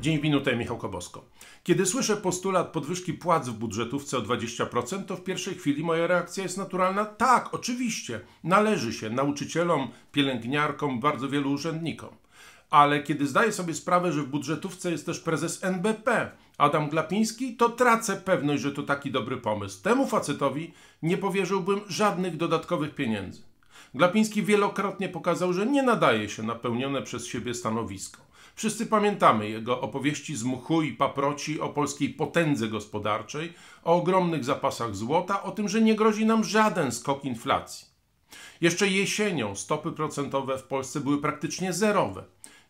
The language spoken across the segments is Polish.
Dzień w minutę, Michał Kobosko. Kiedy słyszę postulat podwyżki płac w budżetówce o 20%, to w pierwszej chwili moja reakcja jest naturalna. Tak, oczywiście, należy się nauczycielom, pielęgniarkom, bardzo wielu urzędnikom. Ale kiedy zdaję sobie sprawę, że w budżetówce jest też prezes NBP, Adam Glapiński, to tracę pewność, że to taki dobry pomysł. Temu facetowi nie powierzyłbym żadnych dodatkowych pieniędzy. Glapiński wielokrotnie pokazał, że nie nadaje się na pełnione przez siebie stanowisko. Wszyscy pamiętamy jego opowieści z mchu i paproci o polskiej potędze gospodarczej, o ogromnych zapasach złota, o tym, że nie grozi nam żaden skok inflacji. Jeszcze jesienią stopy procentowe w Polsce były praktycznie zerowe.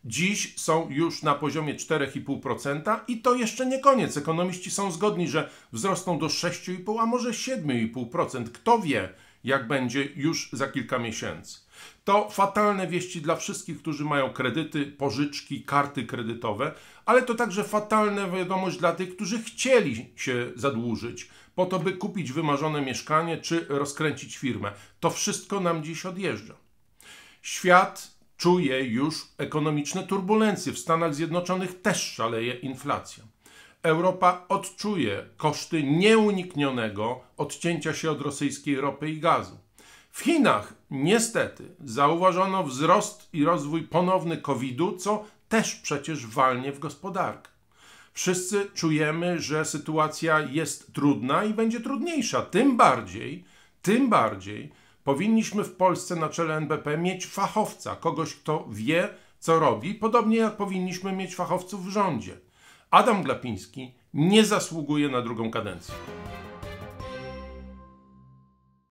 Dziś są już na poziomie 4,5% i to jeszcze nie koniec. Ekonomiści są zgodni, że wzrosną do 6,5, a może 7,5%. Kto wie, jak będzie już za kilka miesięcy. To fatalne wieści dla wszystkich, którzy mają kredyty, pożyczki, karty kredytowe, ale to także fatalna wiadomość dla tych, którzy chcieli się zadłużyć po to, by kupić wymarzone mieszkanie czy rozkręcić firmę. To wszystko nam dziś odjeżdża. Świat czuje już ekonomiczne turbulencje. W Stanach Zjednoczonych też szaleje inflacja. Europa odczuje koszty nieuniknionego odcięcia się od rosyjskiej ropy i gazu. W Chinach niestety zauważono wzrost i rozwój ponowny COVID-u, co też przecież walnie w gospodarkę. Wszyscy czujemy, że sytuacja jest trudna i będzie trudniejsza. Tym bardziej, tym bardziej powinniśmy w Polsce na czele NBP mieć fachowca, kogoś, kto wie, co robi, podobnie jak powinniśmy mieć fachowców w rządzie. Adam Glapiński nie zasługuje na drugą kadencję.